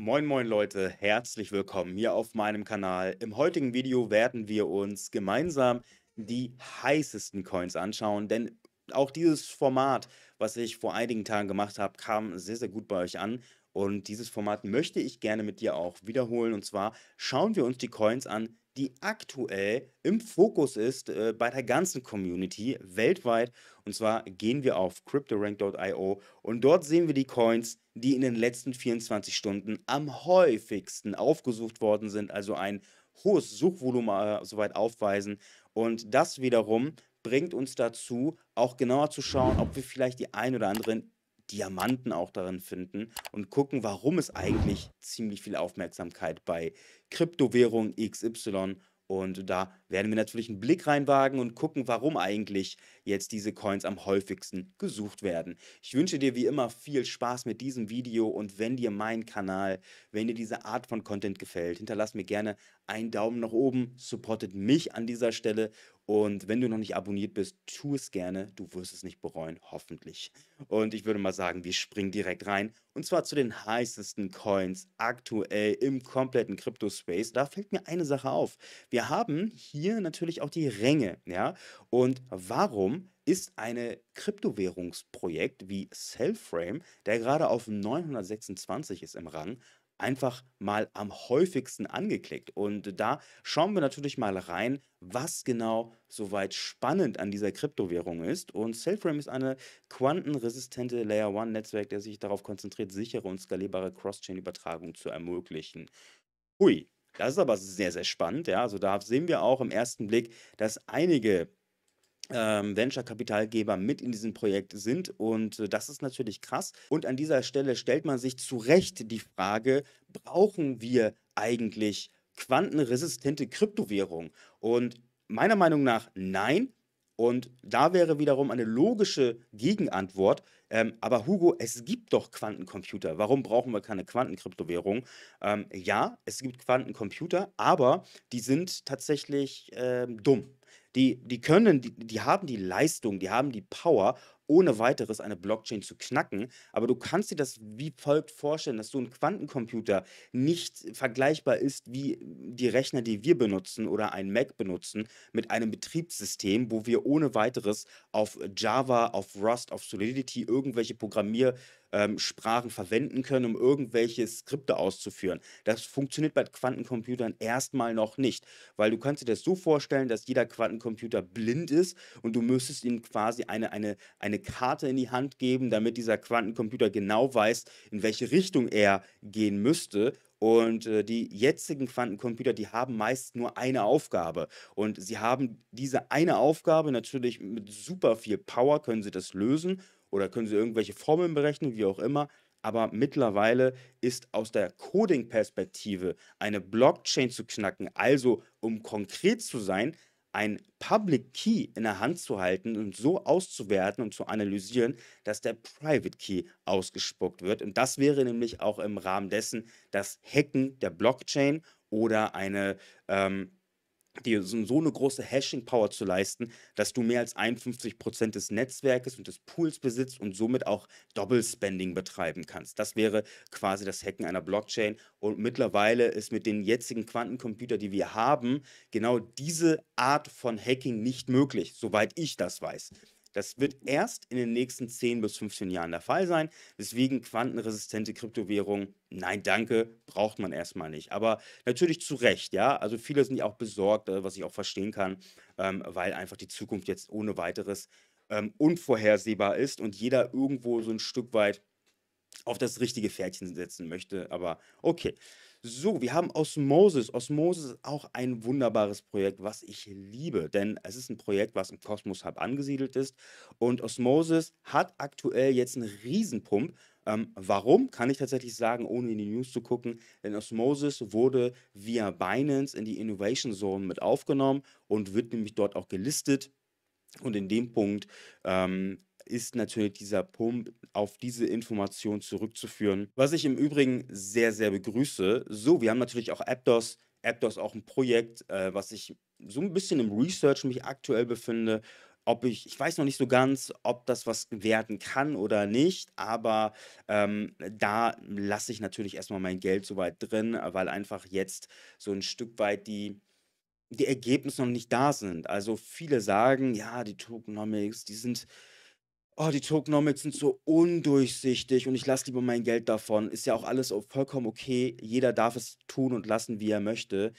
Moin moin Leute, herzlich willkommen hier auf meinem Kanal. Im heutigen Video werden wir uns gemeinsam die heißesten Coins anschauen, denn auch dieses Format, was ich vor einigen Tagen gemacht habe, kam sehr, sehr gut bei euch an. Und dieses Format möchte ich gerne mit dir auch wiederholen. Und zwar schauen wir uns die Coins an, die aktuell im Fokus ist äh, bei der ganzen Community weltweit. Und zwar gehen wir auf cryptorank.io und dort sehen wir die Coins, die in den letzten 24 Stunden am häufigsten aufgesucht worden sind, also ein hohes Suchvolumen äh, soweit aufweisen. Und das wiederum bringt uns dazu, auch genauer zu schauen, ob wir vielleicht die ein oder anderen Diamanten auch darin finden und gucken, warum es eigentlich ziemlich viel Aufmerksamkeit bei Kryptowährung XY und da werden wir natürlich einen Blick reinwagen und gucken, warum eigentlich jetzt diese Coins am häufigsten gesucht werden. Ich wünsche dir wie immer viel Spaß mit diesem Video und wenn dir mein Kanal, wenn dir diese Art von Content gefällt, hinterlass mir gerne einen Daumen nach oben, supportet mich an dieser Stelle. Und wenn du noch nicht abonniert bist, tu es gerne. Du wirst es nicht bereuen, hoffentlich. Und ich würde mal sagen, wir springen direkt rein. Und zwar zu den heißesten Coins aktuell im kompletten Crypto-Space. Da fällt mir eine Sache auf. Wir haben hier natürlich auch die Ränge. Ja? Und warum ist eine Kryptowährungsprojekt wie Cellframe, der gerade auf 926 ist im Rang, einfach mal am häufigsten angeklickt. Und da schauen wir natürlich mal rein, was genau soweit spannend an dieser Kryptowährung ist. Und Cellframe ist eine quantenresistente Layer one Netzwerk, der sich darauf konzentriert, sichere und skalierbare Cross-Chain-Übertragung zu ermöglichen. Hui, das ist aber sehr, sehr spannend. Ja, also da sehen wir auch im ersten Blick, dass einige ähm, Venture-Kapitalgeber mit in diesem Projekt sind. Und äh, das ist natürlich krass. Und an dieser Stelle stellt man sich zu Recht die Frage, brauchen wir eigentlich quantenresistente Kryptowährungen? Und meiner Meinung nach nein. Und da wäre wiederum eine logische Gegenantwort. Ähm, aber Hugo, es gibt doch Quantencomputer. Warum brauchen wir keine Quantenkryptowährung? Ähm, ja, es gibt Quantencomputer, aber die sind tatsächlich ähm, dumm die, die können, die, die haben die Leistung, die haben die Power, ohne weiteres eine Blockchain zu knacken. Aber du kannst dir das wie folgt vorstellen, dass so ein Quantencomputer nicht vergleichbar ist wie die Rechner, die wir benutzen oder ein Mac benutzen, mit einem Betriebssystem, wo wir ohne weiteres auf Java, auf Rust, auf Solidity irgendwelche Programmiersprachen ähm, verwenden können, um irgendwelche Skripte auszuführen. Das funktioniert bei Quantencomputern erstmal noch nicht, weil du kannst dir das so vorstellen, dass jeder Quantencomputer blind ist und du müsstest ihm quasi eine, eine, eine eine Karte in die Hand geben, damit dieser Quantencomputer genau weiß, in welche Richtung er gehen müsste. Und äh, die jetzigen Quantencomputer, die haben meist nur eine Aufgabe. Und sie haben diese eine Aufgabe natürlich mit super viel Power, können sie das lösen oder können sie irgendwelche Formeln berechnen, wie auch immer. Aber mittlerweile ist aus der Coding-Perspektive eine Blockchain zu knacken, also um konkret zu sein, ein Public Key in der Hand zu halten und so auszuwerten und zu analysieren, dass der Private Key ausgespuckt wird. Und das wäre nämlich auch im Rahmen dessen das Hacken der Blockchain oder eine ähm, dir so eine große Hashing-Power zu leisten, dass du mehr als 51% Prozent des Netzwerkes und des Pools besitzt und somit auch Double-Spending betreiben kannst. Das wäre quasi das Hacken einer Blockchain. Und mittlerweile ist mit den jetzigen Quantencomputern, die wir haben, genau diese Art von Hacking nicht möglich, soweit ich das weiß. Das wird erst in den nächsten 10 bis 15 Jahren der Fall sein. Deswegen quantenresistente Kryptowährungen, nein, danke, braucht man erstmal nicht. Aber natürlich zu Recht, ja. Also viele sind ja auch besorgt, äh, was ich auch verstehen kann, ähm, weil einfach die Zukunft jetzt ohne weiteres ähm, unvorhersehbar ist und jeder irgendwo so ein Stück weit auf das richtige Pferdchen setzen möchte. Aber okay. So, wir haben Osmosis. Osmosis ist auch ein wunderbares Projekt, was ich liebe, denn es ist ein Projekt, was im Kosmos Hub angesiedelt ist. Und Osmosis hat aktuell jetzt einen Riesenpump. Ähm, warum, kann ich tatsächlich sagen, ohne in die News zu gucken, denn Osmosis wurde via Binance in die Innovation Zone mit aufgenommen und wird nämlich dort auch gelistet. Und in dem Punkt ähm, ist natürlich dieser Pump auf diese Information zurückzuführen, was ich im Übrigen sehr, sehr begrüße. So, wir haben natürlich auch AppDOS. AppDOS ist auch ein Projekt, äh, was ich so ein bisschen im Research mich aktuell befinde. Ob ich, ich weiß noch nicht so ganz, ob das was werden kann oder nicht, aber ähm, da lasse ich natürlich erstmal mein Geld so weit drin, weil einfach jetzt so ein Stück weit die, die Ergebnisse noch nicht da sind. Also viele sagen, ja, die Tokenomics, die sind, oh, die Tokenomics sind so undurchsichtig und ich lasse lieber mein Geld davon. Ist ja auch alles vollkommen okay. Jeder darf es tun und lassen, wie er möchte.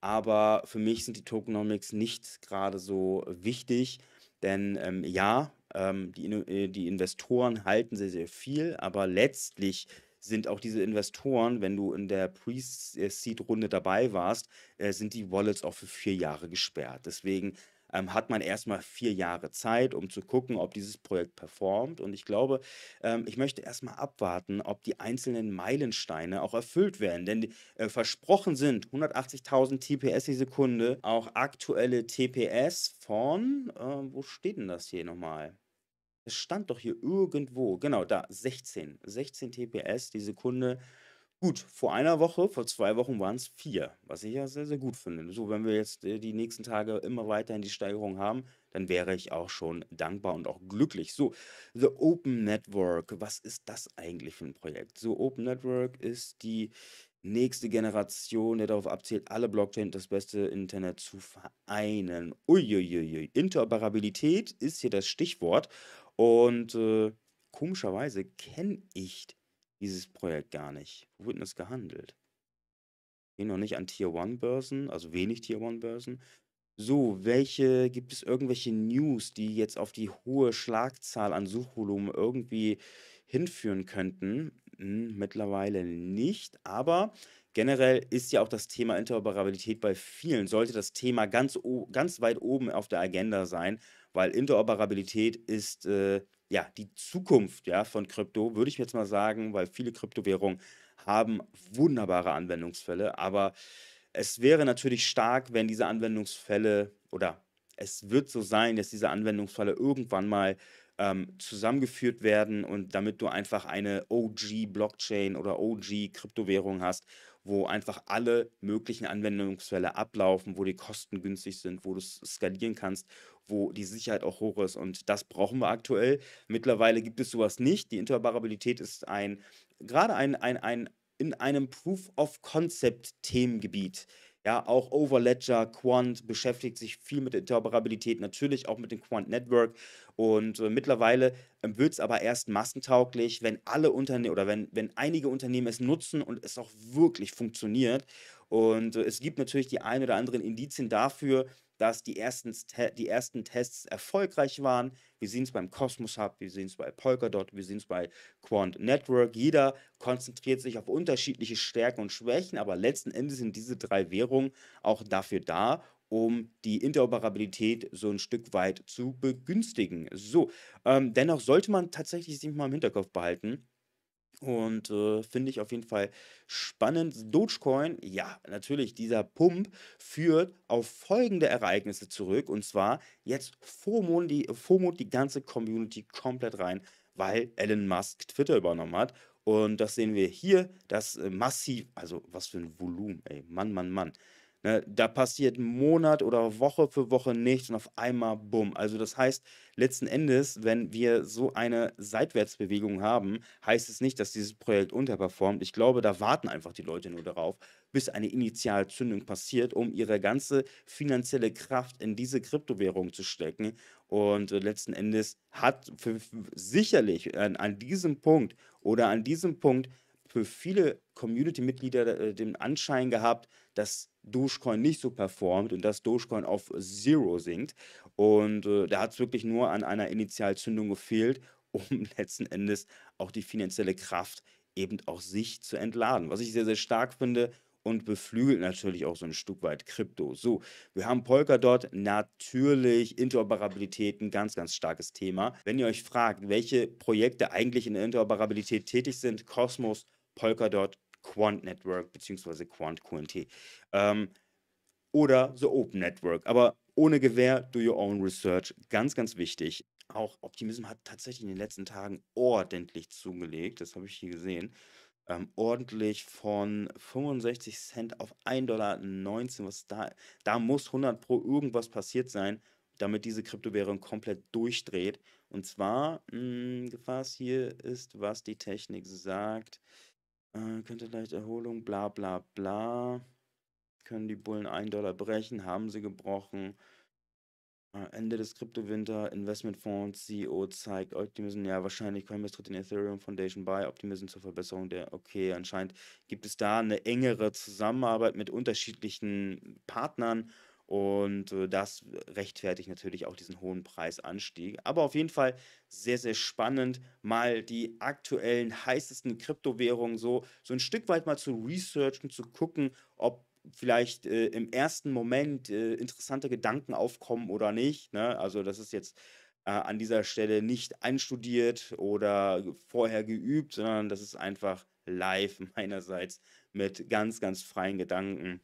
Aber für mich sind die Tokenomics nicht gerade so wichtig, denn ähm, ja, ähm, die, äh, die Investoren halten sehr, sehr viel, aber letztlich sind auch diese Investoren, wenn du in der Pre-Seed-Runde dabei warst, äh, sind die Wallets auch für vier Jahre gesperrt. Deswegen ähm, hat man erstmal vier Jahre Zeit, um zu gucken, ob dieses Projekt performt. Und ich glaube, ähm, ich möchte erstmal abwarten, ob die einzelnen Meilensteine auch erfüllt werden. Denn äh, versprochen sind 180.000 TPS die Sekunde, auch aktuelle TPS von, äh, wo steht denn das hier nochmal? Es stand doch hier irgendwo, genau da, 16. 16 TPS die Sekunde Gut, vor einer Woche, vor zwei Wochen waren es vier, was ich ja sehr, sehr gut finde. So, wenn wir jetzt äh, die nächsten Tage immer weiterhin die Steigerung haben, dann wäre ich auch schon dankbar und auch glücklich. So, The Open Network, was ist das eigentlich für ein Projekt? So, Open Network ist die nächste Generation, der darauf abzielt, alle Blockchain das beste Internet zu vereinen. Uiuiui, Interoperabilität ist hier das Stichwort und äh, komischerweise kenne ich dieses Projekt gar nicht. Wo wird denn das gehandelt? Gehen noch nicht an Tier 1 Börsen, also wenig Tier 1 Börsen. So, welche, gibt es irgendwelche News, die jetzt auf die hohe Schlagzahl an Suchvolumen irgendwie hinführen könnten? Hm, mittlerweile nicht, aber generell ist ja auch das Thema Interoperabilität bei vielen, sollte das Thema ganz, ganz weit oben auf der Agenda sein, weil Interoperabilität ist äh, ja, die Zukunft ja, von Krypto, würde ich jetzt mal sagen, weil viele Kryptowährungen haben wunderbare Anwendungsfälle, aber es wäre natürlich stark, wenn diese Anwendungsfälle oder es wird so sein, dass diese Anwendungsfälle irgendwann mal ähm, zusammengeführt werden und damit du einfach eine OG-Blockchain oder OG-Kryptowährung hast wo einfach alle möglichen Anwendungsfälle ablaufen, wo die Kosten günstig sind, wo du skalieren kannst, wo die Sicherheit auch hoch ist. Und das brauchen wir aktuell. Mittlerweile gibt es sowas nicht. Die Interoperabilität ist ein, gerade ein, ein, ein in einem Proof of Concept Themengebiet ja, auch Overledger, Quant beschäftigt sich viel mit der Interoperabilität, natürlich auch mit dem Quant Network. Und äh, mittlerweile ähm, wird es aber erst massentauglich, wenn alle Unternehmen oder wenn, wenn einige Unternehmen es nutzen und es auch wirklich funktioniert. Und äh, es gibt natürlich die ein oder anderen Indizien dafür, dass die ersten, die ersten Tests erfolgreich waren. Wir sehen es beim Cosmos Hub, wir sehen es bei Polkadot, wir sehen es bei Quant Network. Jeder konzentriert sich auf unterschiedliche Stärken und Schwächen, aber letzten Endes sind diese drei Währungen auch dafür da, um die Interoperabilität so ein Stück weit zu begünstigen. So, ähm, dennoch sollte man tatsächlich sich mal im Hinterkopf behalten, und äh, finde ich auf jeden Fall spannend. Dogecoin, ja, natürlich, dieser Pump führt auf folgende Ereignisse zurück. Und zwar jetzt FOMO die, FOMO die ganze Community komplett rein, weil Elon Musk Twitter übernommen hat. Und das sehen wir hier, das äh, massiv, also was für ein Volumen, ey, Mann, Mann, Mann. Ne, da passiert Monat oder Woche für Woche nichts und auf einmal bumm. Also das heißt, letzten Endes, wenn wir so eine Seitwärtsbewegung haben, heißt es nicht, dass dieses Projekt unterperformt. Ich glaube, da warten einfach die Leute nur darauf, bis eine Initialzündung passiert, um ihre ganze finanzielle Kraft in diese Kryptowährung zu stecken. Und äh, letzten Endes hat für, für, sicherlich an, an diesem Punkt oder an diesem Punkt für viele Community-Mitglieder äh, den Anschein gehabt, dass Dogecoin nicht so performt und dass Dogecoin auf Zero sinkt. Und äh, da hat es wirklich nur an einer Initialzündung gefehlt, um letzten Endes auch die finanzielle Kraft eben auch sich zu entladen. Was ich sehr, sehr stark finde und beflügelt natürlich auch so ein Stück weit Krypto. So, wir haben Polkadot, natürlich Interoperabilität, ein ganz, ganz starkes Thema. Wenn ihr euch fragt, welche Projekte eigentlich in der Interoperabilität tätig sind, Cosmos, Polkadot, Quant Network bzw. Quant QNT ähm, oder The Open Network. Aber ohne Gewähr, do your own research. Ganz, ganz wichtig. Auch Optimism hat tatsächlich in den letzten Tagen ordentlich zugelegt. Das habe ich hier gesehen. Ähm, ordentlich von 65 Cent auf 1,19 Dollar. Was da, da muss 100 Pro irgendwas passiert sein, damit diese Kryptowährung komplett durchdreht. Und zwar, mh, hm, was hier ist, was die Technik sagt. Äh, könnte leicht Erholung, bla bla bla. Können die Bullen 1 Dollar brechen, haben sie gebrochen. Äh, Ende des Kryptowinter, Investmentfonds, CEO zeigt Optimism. Ja, wahrscheinlich Coinbase tritt in Ethereum Foundation bei. Optimism zur Verbesserung der. Okay, anscheinend gibt es da eine engere Zusammenarbeit mit unterschiedlichen Partnern und äh, das rechtfertigt natürlich auch diesen hohen Preisanstieg. Aber auf jeden Fall sehr, sehr spannend, mal die aktuellen heißesten Kryptowährungen so, so ein Stück weit mal zu researchen, zu gucken, ob vielleicht äh, im ersten Moment äh, interessante Gedanken aufkommen oder nicht. Ne? Also das ist jetzt äh, an dieser Stelle nicht einstudiert oder vorher geübt, sondern das ist einfach live meinerseits mit ganz, ganz freien Gedanken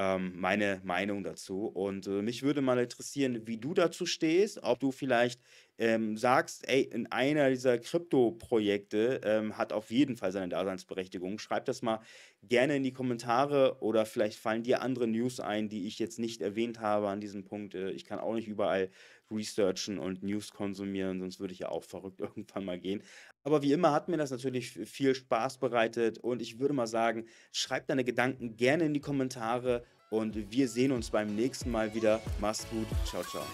ähm, meine Meinung dazu. Und äh, mich würde mal interessieren, wie du dazu stehst, ob du vielleicht ähm, sagst, ey, in einer dieser Krypto-Projekte ähm, hat auf jeden Fall seine Daseinsberechtigung. Schreib das mal gerne in die Kommentare oder vielleicht fallen dir andere News ein, die ich jetzt nicht erwähnt habe an diesem Punkt. Äh, ich kann auch nicht überall researchen und News konsumieren, sonst würde ich ja auch verrückt irgendwann mal gehen. Aber wie immer hat mir das natürlich viel Spaß bereitet und ich würde mal sagen, schreib deine Gedanken gerne in die Kommentare und wir sehen uns beim nächsten Mal wieder. Mach's gut. Ciao, ciao.